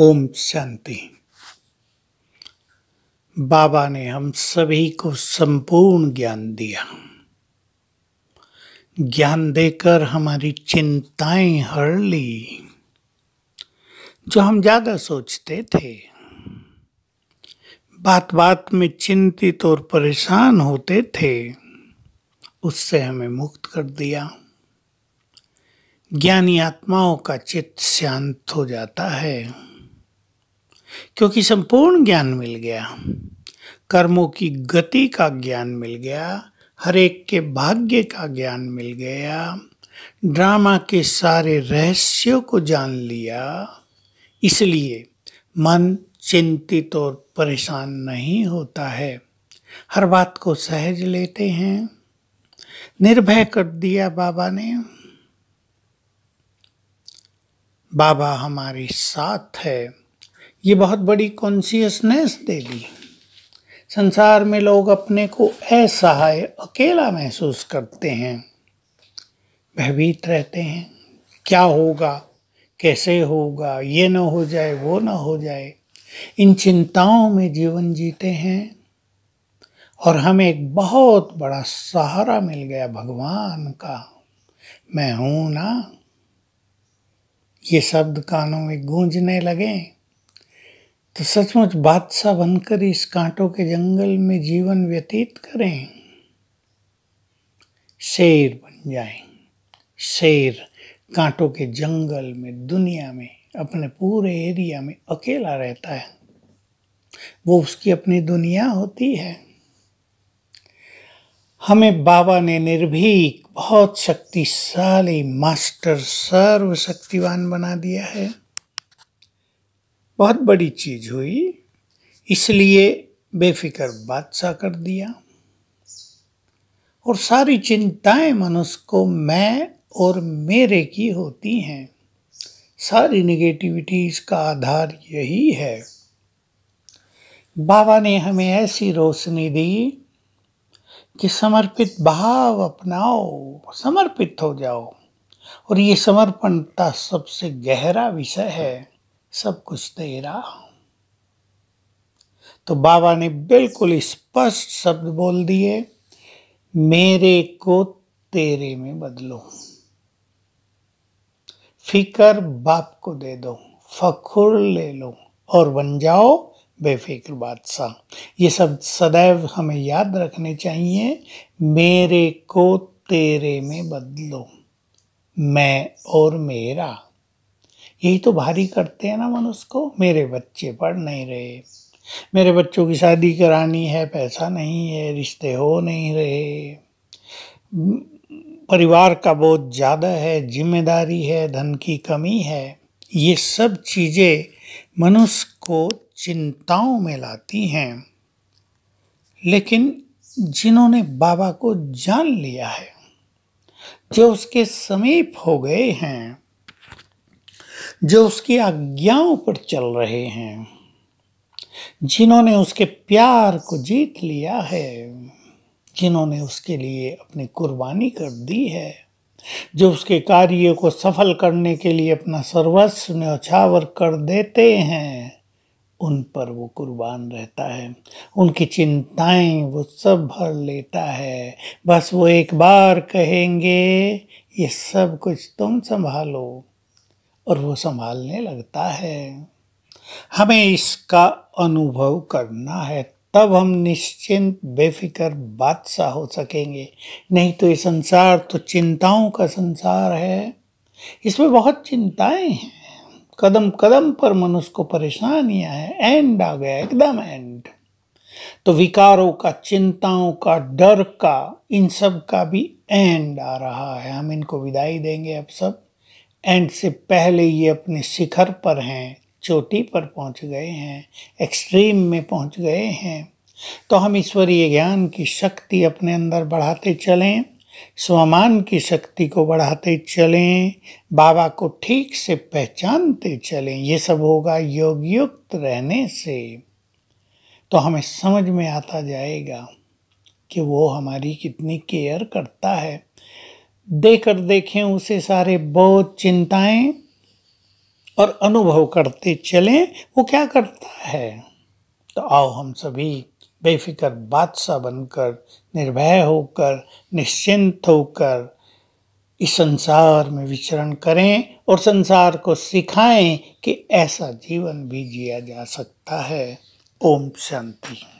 ओम शांति बाबा ने हम सभी को संपूर्ण ज्ञान दिया ज्ञान देकर हमारी चिंताएं हर ली जो हम ज़्यादा सोचते थे बात बात में चिंतित और परेशान होते थे उससे हमें मुक्त कर दिया ज्ञानी आत्माओं का चित्त शांत हो जाता है क्योंकि संपूर्ण ज्ञान मिल गया कर्मों की गति का ज्ञान मिल गया हरेक के भाग्य का ज्ञान मिल गया ड्रामा के सारे रहस्यों को जान लिया इसलिए मन चिंतित और परेशान नहीं होता है हर बात को सहज लेते हैं निर्भय कर दिया बाबा ने बाबा हमारे साथ है ये बहुत बड़ी कॉन्सियसनेस दे दी संसार में लोग अपने को असहाय अकेला महसूस करते हैं भयभीत रहते हैं क्या होगा कैसे होगा ये न हो जाए वो न हो जाए इन चिंताओं में जीवन जीते हैं और हमें एक बहुत बड़ा सहारा मिल गया भगवान का मैं हूं ना ये शब्द कानों में गूंजने लगे तो सचमुच बादशाह बनकर इस कांटों के जंगल में जीवन व्यतीत करें शेर बन जाएं शेर कांटों के जंगल में दुनिया में अपने पूरे एरिया में अकेला रहता है वो उसकी अपनी दुनिया होती है हमें बाबा ने निर्भीक बहुत शक्तिशाली मास्टर सर्वशक्तिवान बना दिया है बहुत बड़ी चीज हुई इसलिए बेफिक्र बादशाह कर दिया और सारी चिंताएं मनुष्य को मैं और मेरे की होती हैं सारी निगेटिविटीज का आधार यही है बाबा ने हमें ऐसी रोशनी दी कि समर्पित भाव अपनाओ समर्पित हो जाओ और ये समर्पणता सबसे गहरा विषय है सब कुछ तेरा हूं तो बाबा ने बिल्कुल स्पष्ट शब्द बोल दिए मेरे को तेरे में बदलो फिकर बाप को दे दो फखुर ले लो और बन जाओ बेफिक्र बादशाह ये सब सदैव हमें याद रखने चाहिए मेरे को तेरे में बदलो मैं और मेरा यही तो भारी करते हैं ना मनुष्य को मेरे बच्चे पढ़ नहीं रहे मेरे बच्चों की शादी करानी है पैसा नहीं है रिश्ते हो नहीं रहे परिवार का बोझ ज़्यादा है जिम्मेदारी है धन की कमी है ये सब चीज़ें मनुष्य को चिंताओं में लाती हैं लेकिन जिन्होंने बाबा को जान लिया है जो उसके समीप हो गए हैं जो उसकी आज्ञाओं पर चल रहे हैं जिन्होंने उसके प्यार को जीत लिया है जिन्होंने उसके लिए अपनी कुर्बानी कर दी है जो उसके कार्य को सफल करने के लिए अपना सर्वस्व न्यौछावर कर देते हैं उन पर वो कुर्बान रहता है उनकी चिंताएं वो सब भर लेता है बस वो एक बार कहेंगे ये सब कुछ तुम संभालो और वो संभालने लगता है हमें इसका अनुभव करना है तब हम निश्चिंत बेफिक्र बादशाह हो सकेंगे नहीं तो ये संसार तो चिंताओं का संसार है इसमें बहुत चिंताएं हैं कदम कदम पर मनुष्य को परेशानियां हैं एंड आ गया एकदम एंड तो विकारों का चिंताओं का डर का इन सब का भी एंड आ रहा है हम इनको विदाई देंगे अब सब एंड से पहले ये अपने शिखर पर हैं चोटी पर पहुंच गए हैं एक्सट्रीम में पहुंच गए हैं तो हम ईश्वरीय ज्ञान की शक्ति अपने अंदर बढ़ाते चलें स्वमान की शक्ति को बढ़ाते चलें बाबा को ठीक से पहचानते चलें ये सब होगा योगयुक्त रहने से तो हमें समझ में आता जाएगा कि वो हमारी कितनी केयर करता है देकर देखें उसे सारे बोध चिंताएं और अनुभव करते चलें वो क्या करता है तो आओ हम सभी बेफिक्र बादशाह बनकर निर्भय होकर निश्चिंत होकर इस संसार में विचरण करें और संसार को सिखाएं कि ऐसा जीवन भी जिया जा सकता है ओम शांति